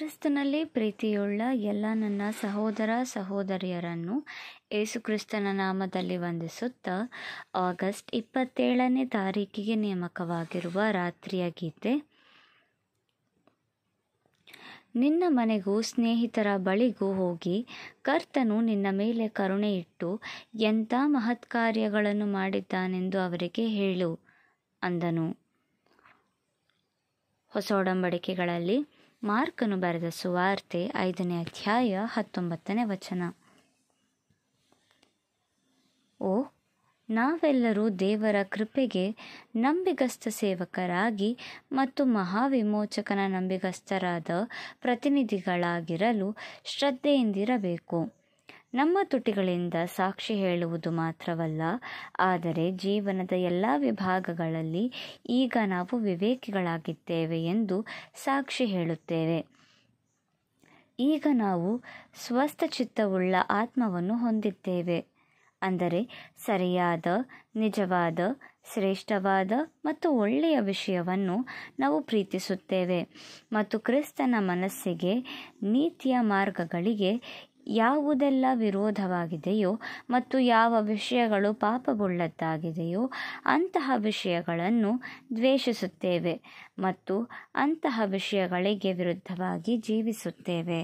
ಕ್ರಿಸ್ತನಲ್ಲಿ ಪ್ರೀತಿಯುಳ್ಳ ಎಲ್ಲ ನನ್ನ ಸಹೋದರ ಸಹೋದರಿಯರನ್ನು ಯೇಸುಕ್ರಿಸ್ತನ ನಾಮದಲ್ಲಿ ವಂದಿಸುತ್ತಾ ಆಗಸ್ಟ್ ಇಪ್ಪತ್ತೇಳನೇ ತಾರೀಕಿಗೆ ನೇಮಕವಾಗಿರುವ ರಾತ್ರಿಯ ಗೀತೆ ನಿನ್ನ ಮನೆಗೂ ಸ್ನೇಹಿತರ ಬಳಿಗೂ ಹೋಗಿ ಕರ್ತನು ನಿನ್ನ ಮೇಲೆ ಕರುಣೆ ಇಟ್ಟು ಎಂಥ ಮಹತ್ಕಾರ್ಯಗಳನ್ನು ಮಾಡಿದ್ದಾನೆಂದು ಅವರಿಗೆ ಹೇಳು ಅಂದನು ಹೊಸ ಒಡಂಬಡಿಕೆಗಳಲ್ಲಿ ಮಾರ್ಕನು ಬರೆದ ಸುವಾರ್ತೆ ಐದನೇ ಅಧ್ಯಾಯ ಹತ್ತೊಂಬತ್ತನೇ ವಚನ ಓ ನಾವೆಲ್ಲರೂ ದೇವರ ಕೃಪೆಗೆ ನಂಬಿಗಸ್ತ ಸೇವಕರಾಗಿ ಮತ್ತು ಮಹಾವಿಮೋಚಕನ ನಂಬಿಗಸ್ತರಾದ ಪ್ರತಿನಿಧಿಗಳಾಗಿರಲು ಶ್ರದ್ಧೆಯಿಂದಿರಬೇಕು ನಮ್ಮ ತುಟಿಗಳಿಂದ ಸಾಕ್ಷಿ ಹೇಳುವುದು ಮಾತ್ರವಲ್ಲ ಆದರೆ ಜೀವನದ ಎಲ್ಲ ವಿಭಾಗಗಳಲ್ಲಿ ಈಗ ನಾವು ವಿವೇಕಿಗಳಾಗಿದ್ದೇವೆ ಎಂದು ಸಾಕ್ಷಿ ಹೇಳುತ್ತೇವೆ ಈಗ ನಾವು ಸ್ವಸ್ಥ ಚಿತ್ತವುಳ್ಳ ಆತ್ಮವನ್ನು ಹೊಂದಿದ್ದೇವೆ ಅಂದರೆ ಸರಿಯಾದ ನಿಜವಾದ ಶ್ರೇಷ್ಠವಾದ ಮತ್ತು ಒಳ್ಳೆಯ ವಿಷಯವನ್ನು ನಾವು ಪ್ರೀತಿಸುತ್ತೇವೆ ಮತ್ತು ಕ್ರಿಸ್ತನ ಮನಸ್ಸಿಗೆ ನೀತಿಯ ಮಾರ್ಗಗಳಿಗೆ ಯಾವುದೆಲ್ಲ ವಿರೋಧವಾಗಿದೆಯೋ ಮತ್ತು ಯಾವ ವಿಷಯಗಳು ಪಾಪಗೊಳ್ಳದ್ದಾಗಿದೆಯೋ ಅಂತಹ ವಿಷಯಗಳನ್ನು ದ್ವೇಷಿಸುತ್ತೇವೆ ಮತ್ತು ಅಂತಹ ವಿಷಯಗಳಿಗೆ ವಿರುದ್ಧವಾಗಿ ಜೀವಿಸುತ್ತೇವೆ